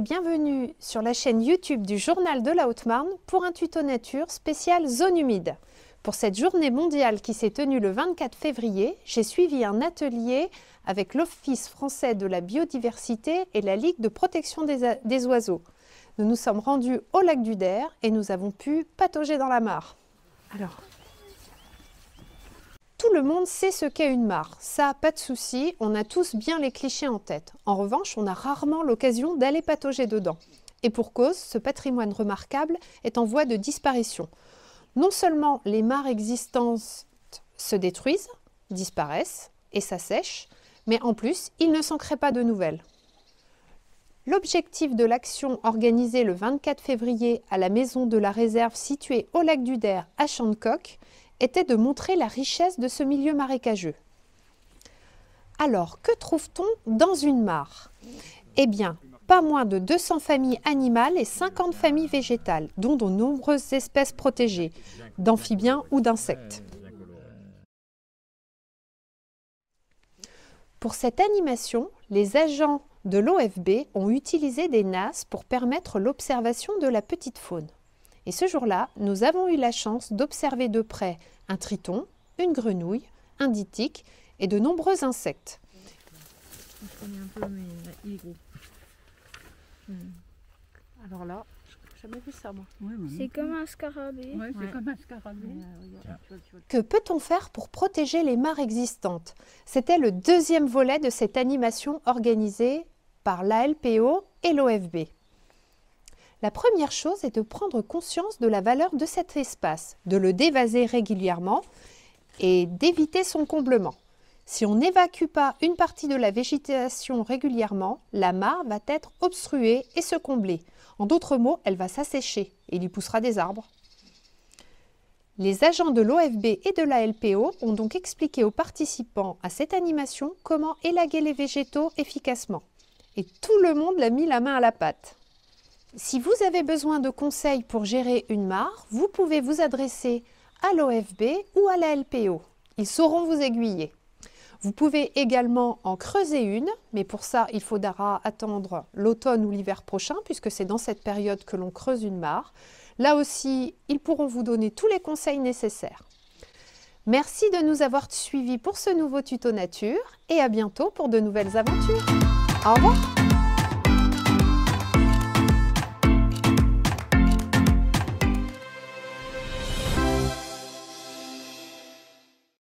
bienvenue sur la chaîne YouTube du Journal de la Haute-Marne pour un tuto nature spécial zone humide. Pour cette journée mondiale qui s'est tenue le 24 février, j'ai suivi un atelier avec l'Office français de la biodiversité et la Ligue de protection des, oiseaux. Nous nous sommes rendus au lac du Der et nous avons pu patauger dans la mare. Alors, tout le monde sait ce qu'est une mare. Ça, pas de souci, on a tous bien les clichés en tête. En revanche, on a rarement l'occasion d'aller patauger dedans. Et pour cause, ce patrimoine remarquable est en voie de disparition. Non seulement les mares existantes se détruisent, disparaissent et s'assèchent, mais en plus, il ne s'en crée pas de nouvelles. L'objectif de l'action organisée le 24 février à la Maison de la Réserve située au lac du Der à Chantecoq était de montrer la richesse de ce milieu marécageux. Alors, que trouve-t-on dans une mare Eh bien, pas moins de 200 familles animales et 50 familles végétales, dont de nombreuses espèces protégées, d'amphibiens ou d'insectes. Pour cette animation, les agents de l'OFB ont utilisé des NAS pour permettre l'observation de la petite faune. Et ce jour-là, nous avons eu la chance d'observer de près un triton, une grenouille, un ditique et de nombreux insectes. Hmm. Alors là, jamais vu ça moi. C'est comme un scarabée. comme un scarabée. Que peut-on faire pour protéger les mares existantes C'était le deuxième volet de cette animation organisée par l'ALPO et l'OFB. La première chose est de prendre conscience de la valeur de cet espace, de le dévaser régulièrement et d'éviter son comblement. Si on n'évacue pas une partie de la végétation régulièrement, la mare va être obstruée et se combler. En d'autres mots, elle va s'assécher et il y poussera des arbres. Les agents de l'OFB et de la LPO ont donc expliqué aux participants à cette animation comment élaguer les végétaux efficacement. Et tout le monde l'a mis la main à la pâte. Si vous avez besoin de conseils pour gérer une mare, vous pouvez vous adresser à l'OFB ou à la LPO. Ils sauront vous aiguiller. Vous pouvez également en creuser une, mais pour ça, il faudra attendre l'automne ou l'hiver prochain, puisque c'est dans cette période que l'on creuse une mare. Là aussi, ils pourront vous donner tous les conseils nécessaires. Merci de nous avoir suivis pour ce nouveau tuto nature et à bientôt pour de nouvelles aventures. Au revoir